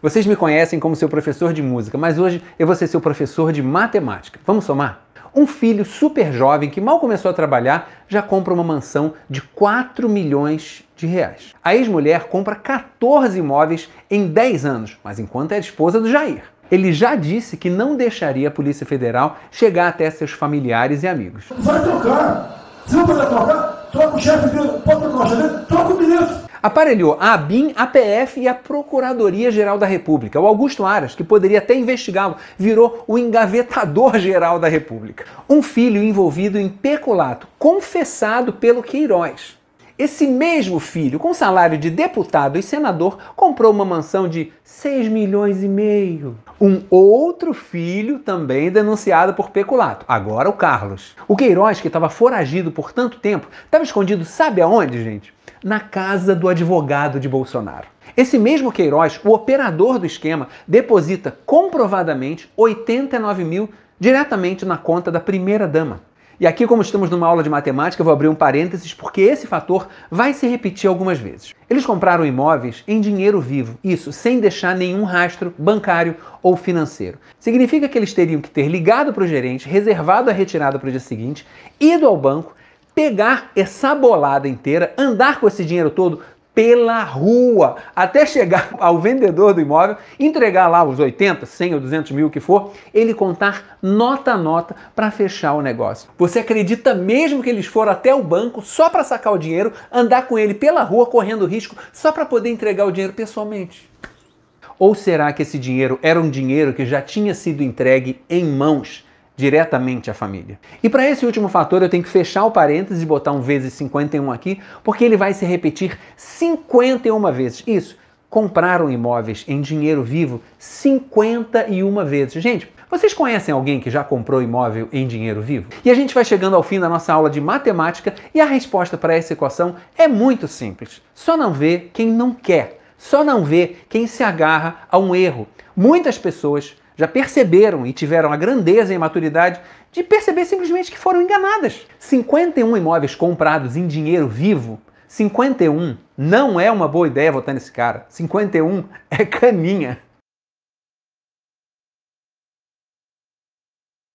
Vocês me conhecem como seu professor de música, mas hoje eu vou ser seu professor de matemática. Vamos somar? Um filho super jovem que mal começou a trabalhar já compra uma mansão de 4 milhões de reais. A ex-mulher compra 14 imóveis em 10 anos, mas enquanto é esposa do Jair. Ele já disse que não deixaria a Polícia Federal chegar até seus familiares e amigos. Vai trocar! Se não puder trocar, troca o chefe dele, pode trocar o chefe dele, né? troca o ministro! aparelhou a ABIN, a PF e a Procuradoria-Geral da República. O Augusto Aras, que poderia até investigá-lo, virou o engavetador-geral da República. Um filho envolvido em peculato, confessado pelo Queiroz. Esse mesmo filho, com salário de deputado e senador, comprou uma mansão de 6 milhões e meio. Um outro filho também denunciado por peculato, agora o Carlos. O Queiroz, que estava foragido por tanto tempo, estava escondido sabe aonde, gente? na casa do advogado de Bolsonaro. Esse mesmo Queiroz, o operador do esquema, deposita comprovadamente 89 mil diretamente na conta da primeira-dama. E aqui, como estamos numa aula de matemática, vou abrir um parênteses porque esse fator vai se repetir algumas vezes. Eles compraram imóveis em dinheiro vivo, isso sem deixar nenhum rastro bancário ou financeiro. Significa que eles teriam que ter ligado para o gerente, reservado a retirada para o dia seguinte, ido ao banco, pegar essa bolada inteira, andar com esse dinheiro todo pela rua, até chegar ao vendedor do imóvel, entregar lá os 80, 100 ou 200 mil que for, ele contar nota a nota para fechar o negócio. Você acredita mesmo que eles foram até o banco só para sacar o dinheiro, andar com ele pela rua correndo risco só para poder entregar o dinheiro pessoalmente? Ou será que esse dinheiro era um dinheiro que já tinha sido entregue em mãos diretamente à família. E para esse último fator, eu tenho que fechar o parênteses e botar um vezes 51 aqui, porque ele vai se repetir 51 vezes. Isso, compraram imóveis em dinheiro vivo 51 vezes. Gente, vocês conhecem alguém que já comprou imóvel em dinheiro vivo? E a gente vai chegando ao fim da nossa aula de matemática e a resposta para essa equação é muito simples. Só não vê quem não quer. Só não vê quem se agarra a um erro. Muitas pessoas já perceberam e tiveram a grandeza e maturidade de perceber simplesmente que foram enganadas. 51 imóveis comprados em dinheiro vivo 51 não é uma boa ideia votar nesse cara. 51 é caninha.